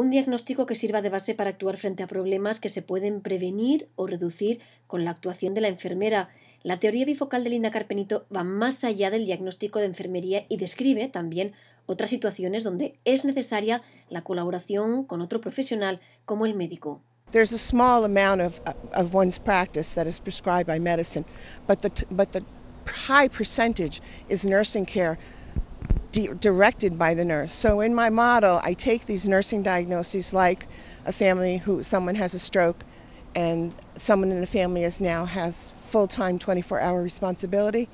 Un diagnóstico que sirva de base para actuar frente a problemas que se pueden prevenir o reducir con la actuación de la enfermera. La teoría bifocal de Linda Carpenito va más allá del diagnóstico de enfermería y describe también otras situaciones donde es necesaria la colaboración con otro profesional como el médico. There's a small amount of, one's practice that is prescribed by medicine, but the high percentage is nursing care di- directed by the nurse. So in my model, I take these nursing diagnoses like a family who someone has a stroke and someone in the family is now has full-time 24-hour responsibility.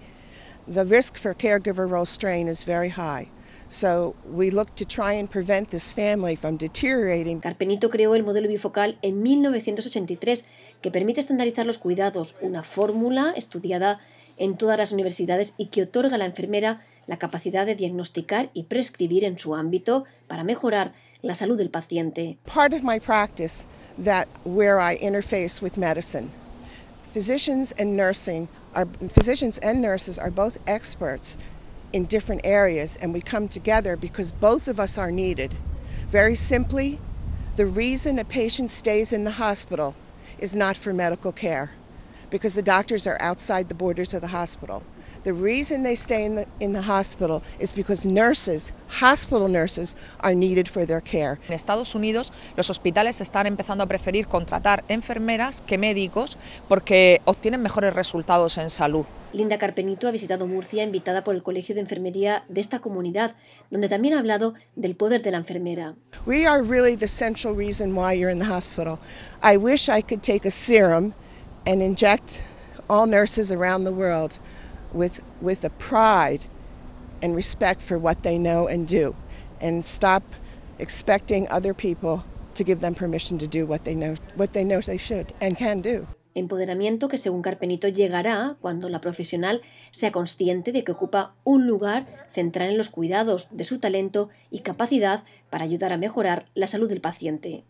The risk for caregiver role strain is very high. So we look to try and prevent this family from deteriorating. Carpenito creó el modelo bifocal en 1983 que permite estandarizar los cuidados, una fórmula estudiada en todas las universidades y que otorga a la enfermera la capacidad de diagnosticar y prescribir en su ámbito para mejorar la salud del paciente. Part of my practice that where I interface with medicine. Physicians and nursing are physicians and nurses are both experts in different areas and we come together because both of us are needed. Very simply, the reason a patient stays in the hospital is not for medical care. because the doctors are outside the borders of the hospital. The reason they stay in the, in the hospital is because nurses, hospital nurses, are needed for their care. En Estados Unidos, los hospitales están empezando a preferir contratar enfermeras que médicos porque obtienen mejores resultados en salud. Linda Carpenito ha visitado Murcia, invitada por el Colegio de Enfermería de esta comunidad, donde también ha hablado del poder de la enfermera. We are really the central reason why you're in the hospital. I wish I could take a serum and inject all nurses around the world with, with a pride and respect for what they know and do, and stop expecting other people to give them permission to do what they know, what they, know they should and can do. Empoderamiento que según Carpenito llegará cuando la profesional sea consciente de que ocupa un lugar central en los cuidados de su talento y capacidad para ayudar a mejorar la salud del paciente.